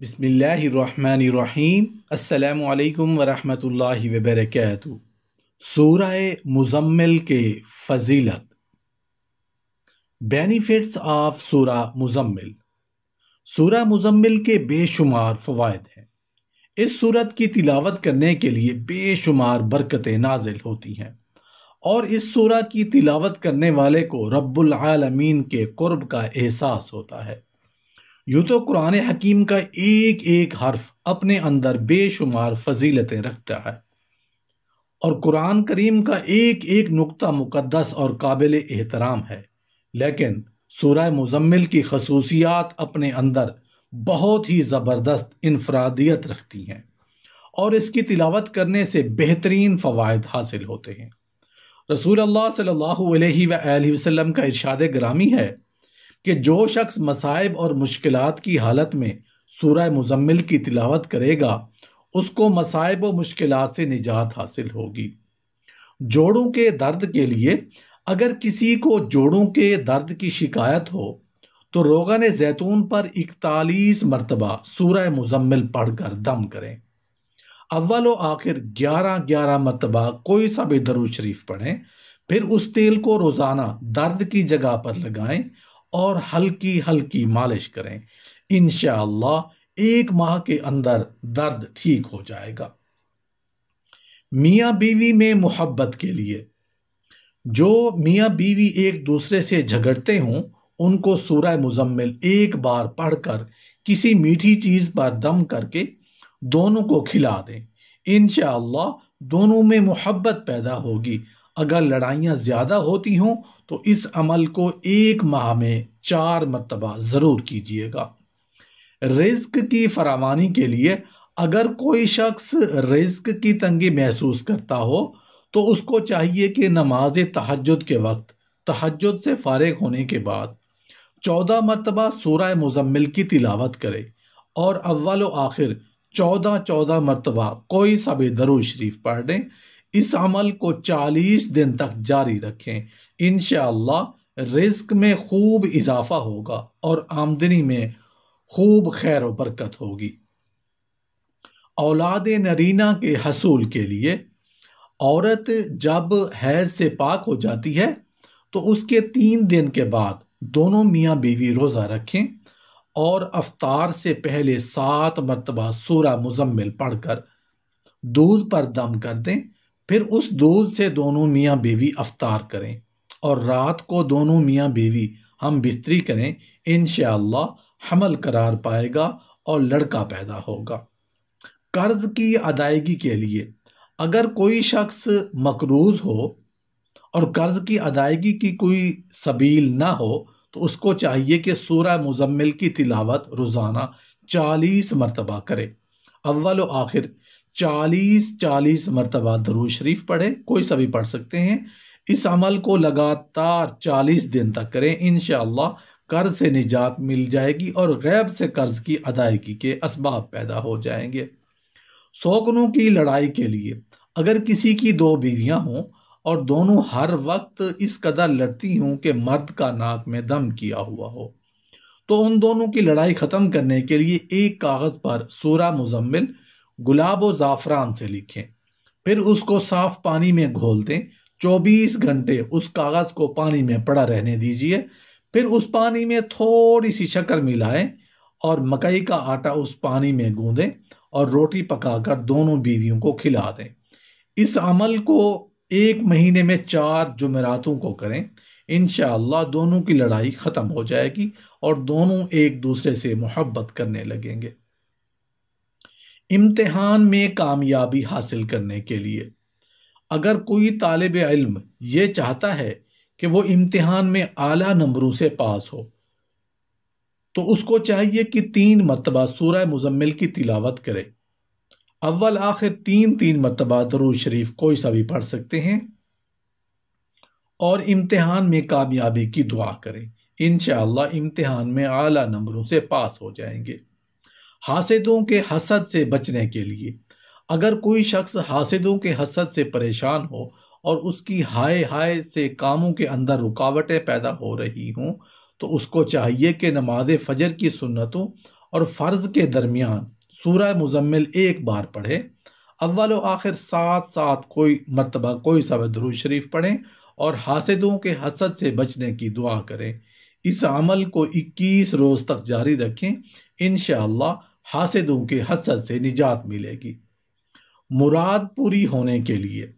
बिसमीम् अल्लाम वरहमतुल्लाहि वबरक सूरह मुजम्मिल के फजीलत बेनिफिट्स ऑफ सूरा मुजम्मिल सूरा मुजम्मिल के बेशुमार फ़वाद हैं इस सूरत की तिलावत करने के लिए बेशुमार बरकतें नाजिल होती हैं और इस सूरा की तिलावत करने वाले को रब्बुल आलमीन के कुर्ब का एहसास होता है यूं तो कुरान हकीम का एक एक हर्फ अपने अंदर बेशुमार फजीलतें रखता है और कुरान करीम का एक एक नुकता मुकदस और काबिल एहतराम है लेकिन सूरह मुजम्मिल की खसूसियात अपने अंदर बहुत ही ज़बरदस्त इनफरादियत रखती हैं और इसकी तिलावत करने से बेहतरीन फ़वाद हासिल होते हैं रसूल अल्लाह सल्लल्लाहु अलैहि वसल्लम का इरशाद ग्रामी है कि जो शख्स मसाइब और मुश्किल की हालत में सूर्य मुजम्मिल की तिलावत करेगा उसको मसाइब व मुश्किल से निजात हासिल होगी जोड़ों के दर्द के लिए अगर किसी को जोड़ों के दर्द की शिकायत हो तो रोगन जैतून पर इकतालीस मरतबा सूर्य मुजम्मिल पढ़कर दम करें अव्वल व आखिर ग्यारह ग्यारह मरतबा कोई सा भी दरुज शरीफ पढ़ें फिर उस तेल को रोज़ाना दर्द की जगह पर लगाएं और हल्की हल्की मालिश करें इन एक माह के अंदर दर्द ठीक हो जाएगा मियाँ बीवी में मोहब्बत के लिए जो मियाँ बीवी एक दूसरे से झगड़ते हों उनको सूरह मुजम्मिल एक बार पढ़कर किसी मीठी चीज़ पर दम करके दोनों को खिला दें इन दोनों में मोहब्बत पैदा होगी अगर लड़ाइयाँ ज़्यादा होती हों तो इस अमल को एक माह में चार मरतबा ज़रूर कीजिएगा रिस्क की फरावानी के लिए अगर कोई शख्स रिस्क की तंगी महसूस करता हो तो उसको चाहिए कि नमाज तहजद के वक्त तहजद से फारग होने के बाद चौदह मरतबा सूर्य मुजम्मिल की तिलावत करे और अव्वल आखिर चौदह चौदह मरतबा कोई सब दरुज शरीफ पढ़ दें इस अमल को 40 दिन तक जारी रखें इन रिस्क में खूब इजाफा होगा और आमदनी में खूब खैर बरकत होगी औलाद नरीना के हसूल के लिए औरत जब हैज से पाक हो जाती है तो उसके तीन दिन के बाद दोनों मियाँ बीवी रोज़ा रखें और अफ्तार से पहले सात मरतबा सूरा मुजम्मिल पढ़कर दूध पर दम कर दें फिर उस दूध से दोनों मियाँ बीवी अफ्तार करें और रात को दोनों मियाँ बीवी हम बिस्तरी करें इन हमल करार पाएगा और लड़का पैदा होगा कर्ज की अदायगी के लिए अगर कोई शख्स मकरूज हो और कर्ज की अदायगी की कोई सबील ना हो तो उसको चाहिए कि सूर्य मुजम्मिल की तिलावत रोज़ाना चालीस मरतबा करे अव्वल आखिर चालीस चालीस मरतबा दरूज शरीफ पढ़े कोई सभी पढ़ सकते हैं इस अमल को लगातार चालीस दिन तक करें इन कर्ज से निजात मिल जाएगी और गैब से कर्ज की अदायगी के इसबाब पैदा हो जाएंगे शौकनों की लड़ाई के लिए अगर किसी की दो बीवियां हों और दोनों हर वक्त इस कदर लड़ती हों कि मर्द का नाक में दम किया हुआ हो तो उन दोनों की लड़ाई ख़त्म करने के लिए एक कागज़ पर सूरा मुजम्मिल गुलाब और ज़ाफ़रान से लिखें फिर उसको साफ पानी में घोल दें 24 घंटे उस कागज़ को पानी में पड़ा रहने दीजिए फिर उस पानी में थोड़ी सी शक्कर मिलाएं और मकई का आटा उस पानी में गूंदें और रोटी पकाकर दोनों बीवियों को खिला दें इस अमल को एक महीने में चार जुमेरातों को करें इन दोनों की लड़ाई ख़त्म हो जाएगी और दोनों एक दूसरे से मोहब्बत करने लगेंगे इम्तहान में कामयाबी हासिल करने के लिए अगर कोई तालब इल्म ये चाहता है कि वो इम्तहान में आला नंबरों से पास हो तो उसको चाहिए कि तीन मरतबा सूरह मुजम्मिल की तिलावत करे अव्वल आखिर तीन तीन मरतबा दरूज शरीफ कोई सा भी पढ़ सकते हैं और इम्तहान में कामयाबी की दुआ करें इन इम्तिहान में आला नंबरों से पास हो जाएंगे हासिदों के हसद से बचने के लिए अगर कोई शख्स हासिदों के हसद से परेशान हो और उसकी हाय हाय से कामों के अंदर रुकावटें पैदा हो रही हों तो उसको चाहिए कि नमाज फजर की सुन्नतों और फ़र्ज के दरमियान सूरह मुजम्मिल एक बार पढ़े अव्वल आखिर साथ साथ कोई मरतबा कोई सब शरीफ पढ़ें और हासदों के हसद से बचने की दुआ करें इस अमल को 21 रोज़ तक जारी रखें इन हासिदों के हसद से निजात मिलेगी मुराद पूरी होने के लिए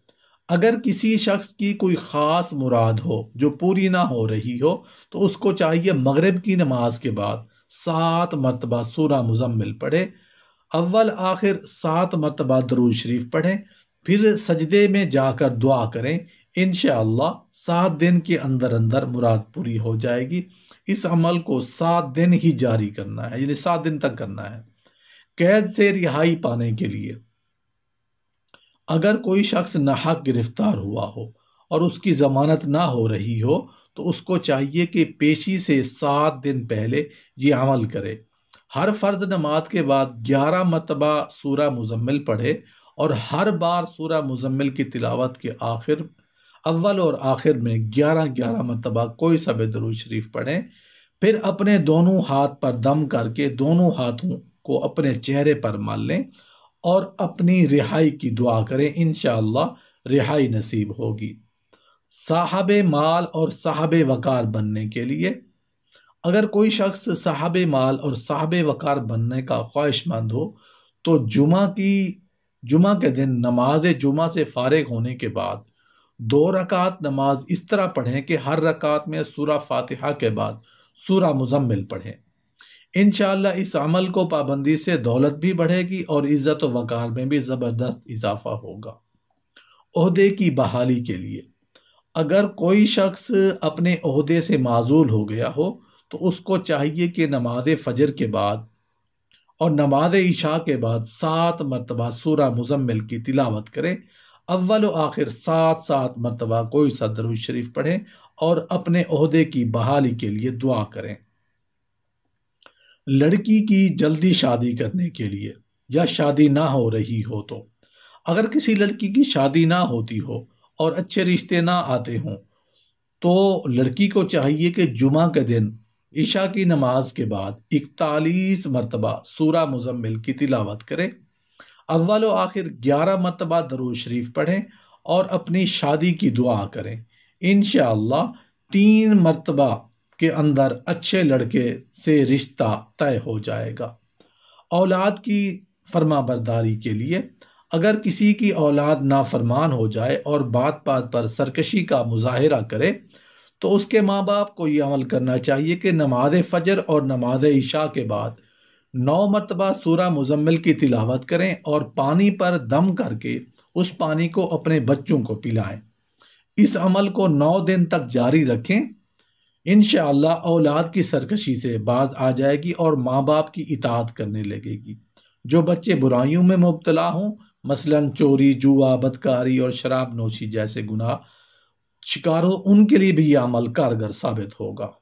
अगर किसी शख्स की कोई ख़ास मुराद हो जो पूरी ना हो रही हो तो उसको चाहिए मगरब की नमाज के बाद सात मरतबा सूरा मुजम्मिल पढ़े अव्वल आखिर सात मरतबा दरूज शरीफ पढ़ें फिर सजदे में जाकर दुआ करें इन सात दिन के अंदर अंदर मुराद पूरी हो जाएगी इस अमल को सात दिन ही जारी करना है यानी सात दिन तक करना है कैद से रिहाई पाने के लिए अगर कोई शख्स नाहक गिरफ्तार हुआ हो और उसकी जमानत ना हो रही हो तो उसको चाहिए कि पेशी से सात दिन पहले ये अमल करे हर फ़र्ज नमाज के बाद ग्यारह मरतबा सूर मुजम्मिल पढ़े और हर बार सूर मुजम्मिल की तिलावत के आखिर अव्वल और आखिर में ग्यारह ग्यारह मरतबा कोई सब दरुज शरीफ पढ़ें फिर अपने दोनों हाथ पर दम करके दोनों हाथों को अपने चेहरे पर मान लें और अपनी रिहाई की दुआ करें इन रिहाई नसीब होगी साहब माल और साहब वकार बनने के लिए अगर कोई शख्स साहब माल और साहब वकार बनने का ख्वाहिशमंद हो तो जुमा की जुमा के दिन नमाज जुमा से फारग होने के बाद दो रकात नमाज इस तरह पढ़ें कि हर रकात में सूरा फातिहा के बाद सूरा मुजम्मिल पढ़ें इन इस अमल को पाबंदी से दौलत भी बढ़ेगी और इज़्ज़त वकार में भी ज़बरदस्त इजाफा होगा अहदे की बहाली के लिए अगर कोई शख्स अपने अहदे से माजूल हो गया हो तो उसको चाहिए कि नमाज फजर के बाद और नमाज इशा के बाद सात मरतबा सूर मुजम्मिल की तिलावत करें अव्वल आखिर सात सात मरतबा कोई सदर शरीफ पढ़ें और अपने अहदे की बहाली के लिए दुआ करें लड़की की जल्दी शादी करने के लिए या शादी ना हो रही हो तो अगर किसी लड़की की शादी ना होती हो और अच्छे रिश्ते ना आते हों तो लड़की को चाहिए कि जुमा के दिन ईशा की नमाज के बाद इकतालीस मरतबा सूरा मुजम्मिल की तिलावत करें अव्वल आखिर ग्यारह मरतबा दरोज शरीफ पढ़ें और अपनी शादी की दुआ करें इन तीन मरतबा के अंदर अच्छे लड़के से रिश्ता तय हो जाएगा औलाद की फरमाबरदारी के लिए अगर किसी की औलाद नाफरमान हो जाए और बात बात पर सरकशी का मुजाहरा करे तो उसके माँ बाप को ये अमल करना चाहिए कि नमाज फ़जर और नमाज इशा के बाद नौ मरतबा सूरा मुजम्मिल की तिलावत करें और पानी पर दम करके उस पानी को अपने बच्चों को पिलाएं इस अमल को नौ दिन तक जारी रखें इन औलाद की सरकशी से बाज आ जाएगी और माँ बाप की इतात करने लगेगी जो बच्चे बुराइयों में मुबतला हों मसलन चोरी जुआ बदकारी और शराब नोशी जैसे गुनाह शिकारों उनके लिए भी यह अमल कारगर साबित होगा